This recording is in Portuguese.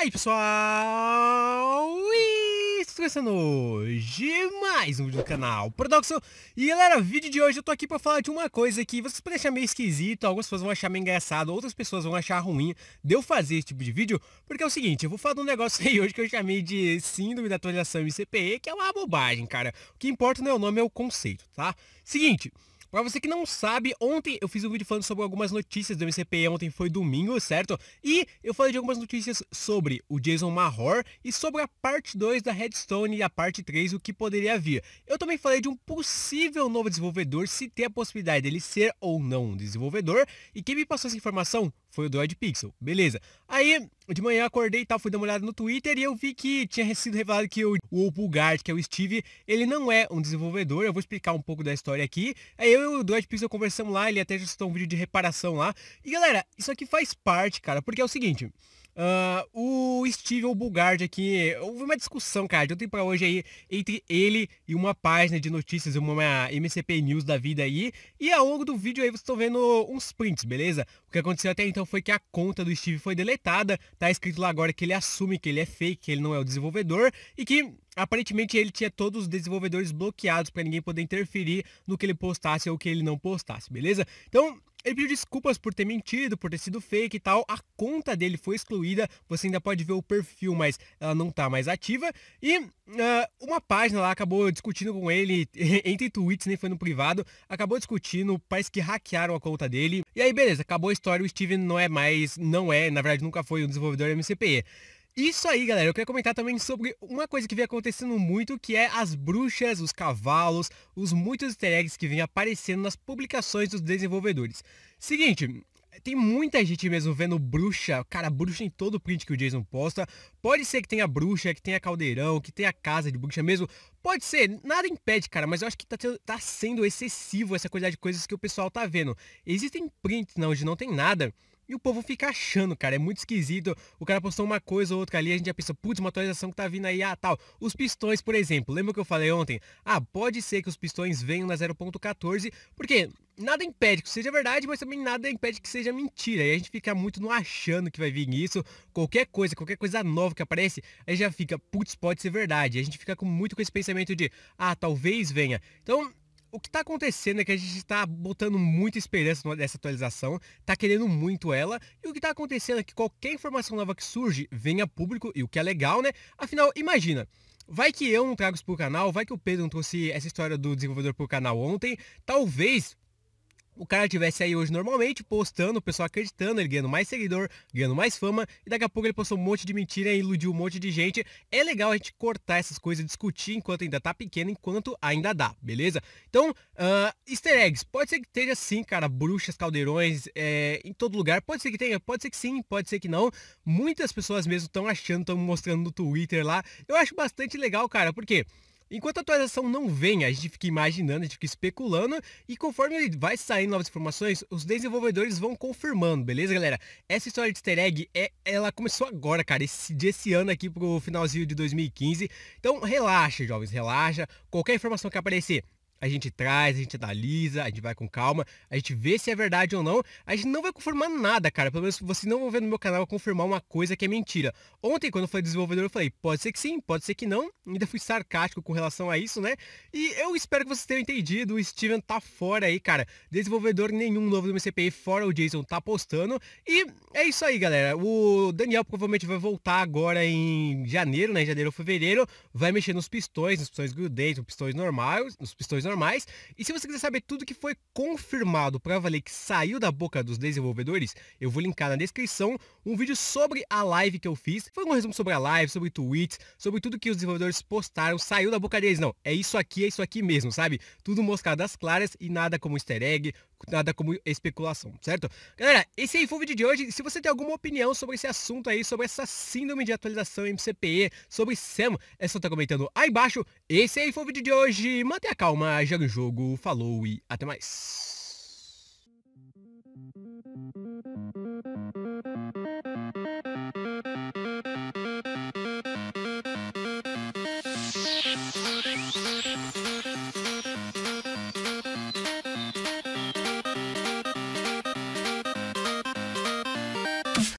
aí pessoal, e está começando hoje mais um vídeo do canal Production E galera, vídeo de hoje eu tô aqui para falar de uma coisa que vocês podem achar meio esquisito, algumas pessoas vão achar meio engraçado, outras pessoas vão achar ruim de eu fazer esse tipo de vídeo Porque é o seguinte, eu vou falar de um negócio aí hoje que eu chamei de síndrome da atualização ICPE, que é uma bobagem cara O que importa não é o nome, é o conceito, tá? Seguinte, para você que não sabe, ontem eu fiz um vídeo falando sobre algumas notícias do MCP, ontem foi domingo, certo? E eu falei de algumas notícias sobre o Jason Mahor e sobre a parte 2 da Redstone e a parte 3, o que poderia vir. Eu também falei de um possível novo desenvolvedor, se tem a possibilidade dele ser ou não um desenvolvedor, e quem me passou essa informação foi o Droid Pixel. Beleza. Aí, de manhã acordei e tal, fui dar uma olhada no Twitter e eu vi que tinha sido revelado que o, o Bulgard, que é o Steve, ele não é um desenvolvedor. Eu vou explicar um pouco da história aqui. Aí eu e o Droid Pixel conversamos lá, ele até já citou um vídeo de reparação lá. E galera, isso aqui faz parte, cara, porque é o seguinte. Uh, o Steve Bulgard aqui, houve uma discussão, cara, de ontem para hoje aí, entre ele e uma página de notícias, uma MCP News da vida aí. E ao longo do vídeo aí vocês estão vendo uns prints, beleza? O que aconteceu até então foi que a conta do Steve foi deletada, tá escrito lá agora que ele assume que ele é fake, que ele não é o desenvolvedor e que aparentemente ele tinha todos os desenvolvedores bloqueados para ninguém poder interferir no que ele postasse ou que ele não postasse, beleza? Então, ele pediu desculpas por ter mentido, por ter sido fake e tal. A conta dele foi excluída. Você ainda pode ver o perfil, mas ela não tá mais ativa. E uh, uma página lá acabou discutindo com ele, entre tweets, nem foi no privado. Acabou discutindo, parece que hackearam a conta dele. E aí, beleza, acabou a história. O Steven não é mais, não é, na verdade nunca foi um desenvolvedor MCPE. Isso aí, galera. Eu queria comentar também sobre uma coisa que vem acontecendo muito, que é as bruxas, os cavalos, os muitos easter eggs que vêm aparecendo nas publicações dos desenvolvedores. Seguinte, tem muita gente mesmo vendo bruxa, cara, bruxa em todo print que o Jason posta. Pode ser que tenha bruxa, que tenha caldeirão, que tenha casa de bruxa mesmo. Pode ser, nada impede, cara, mas eu acho que tá, tá sendo excessivo essa quantidade de coisas que o pessoal tá vendo. Existem prints não, onde não tem nada e o povo fica achando, cara, é muito esquisito. O cara postou uma coisa ou outra ali, a gente já pensa, putz, uma atualização que tá vindo aí, ah, tal. Os pistões, por exemplo, lembra que eu falei ontem? Ah, pode ser que os pistões venham na 0.14, porque nada impede que seja verdade, mas também nada impede que seja mentira. E a gente fica muito no achando que vai vir isso. Qualquer coisa, qualquer coisa nova que aparece, aí já fica, putz, pode ser verdade. E a gente fica com, muito com esse pensamento de, ah, talvez venha. Então, o que está acontecendo é que a gente está botando muita esperança nessa atualização, está querendo muito ela, e o que está acontecendo é que qualquer informação nova que surge venha a público, e o que é legal, né? Afinal, imagina, Vai que eu não trago isso pro canal, vai que o Pedro não trouxe essa história do desenvolvedor pro canal ontem. Talvez o cara tivesse aí hoje normalmente postando, o pessoal acreditando, ele ganhando mais seguidor, ganhando mais fama, e daqui a pouco ele postou um monte de mentira e iludiu um monte de gente. É legal a gente cortar essas coisas, discutir enquanto ainda tá pequeno, enquanto ainda dá, beleza? Então, uh, easter eggs, pode ser que esteja sim, cara, bruxas, caldeirões, é, em todo lugar, pode ser que tenha, pode ser que sim, pode ser que não. Muitas pessoas mesmo estão achando, estão mostrando no Twitter lá. Eu acho bastante legal, cara, porque quê? Enquanto a atualização não vem, a gente fica imaginando, a gente fica especulando e conforme vai saindo novas informações, os desenvolvedores vão confirmando, beleza, galera? Essa história de easter egg, é, ela começou agora, cara, esse, desse ano aqui pro finalzinho de 2015. Então relaxa, jovens, relaxa. Qualquer informação que aparecer, a gente traz, a gente analisa, a gente vai com calma, a gente vê se é verdade ou não. A gente não vai confirmar nada, cara. Pelo menos vocês não vão ver no meu canal confirmar uma coisa que é mentira. Ontem, quando eu desenvolvedor, eu falei, pode ser que sim, pode ser que não. Ainda fui sarcástico com relação a isso, né? E eu espero que vocês tenham entendido. O Steven tá fora aí, cara. Desenvolvedor nenhum novo do MCPI, fora o Jason, tá postando. E é isso aí, galera. O Daniel provavelmente vai voltar agora em janeiro, né? Janeiro ou fevereiro. Vai mexer nos pistões, nos pistões grudentes, nos pistões normais, nos pistões normais. E se você quiser saber tudo que foi confirmado para valer que saiu da boca dos desenvolvedores, eu vou linkar na descrição um vídeo sobre a live que eu fiz. Foi um resumo sobre a live, sobre tweets, sobre tudo que os desenvolvedores postaram, saiu da boca deles. Não, é isso aqui, é isso aqui mesmo, sabe? Tudo mostrado às claras e nada como easter egg, nada como especulação, certo? Galera, esse aí foi o vídeo de hoje. Se você tem alguma opinião sobre esse assunto aí, sobre essa síndrome de atualização MCPE, sobre SEM, é só estar tá comentando aí embaixo. Esse aí foi o vídeo de hoje. Mantenha calma Guga, no Jogo, falou e até mais.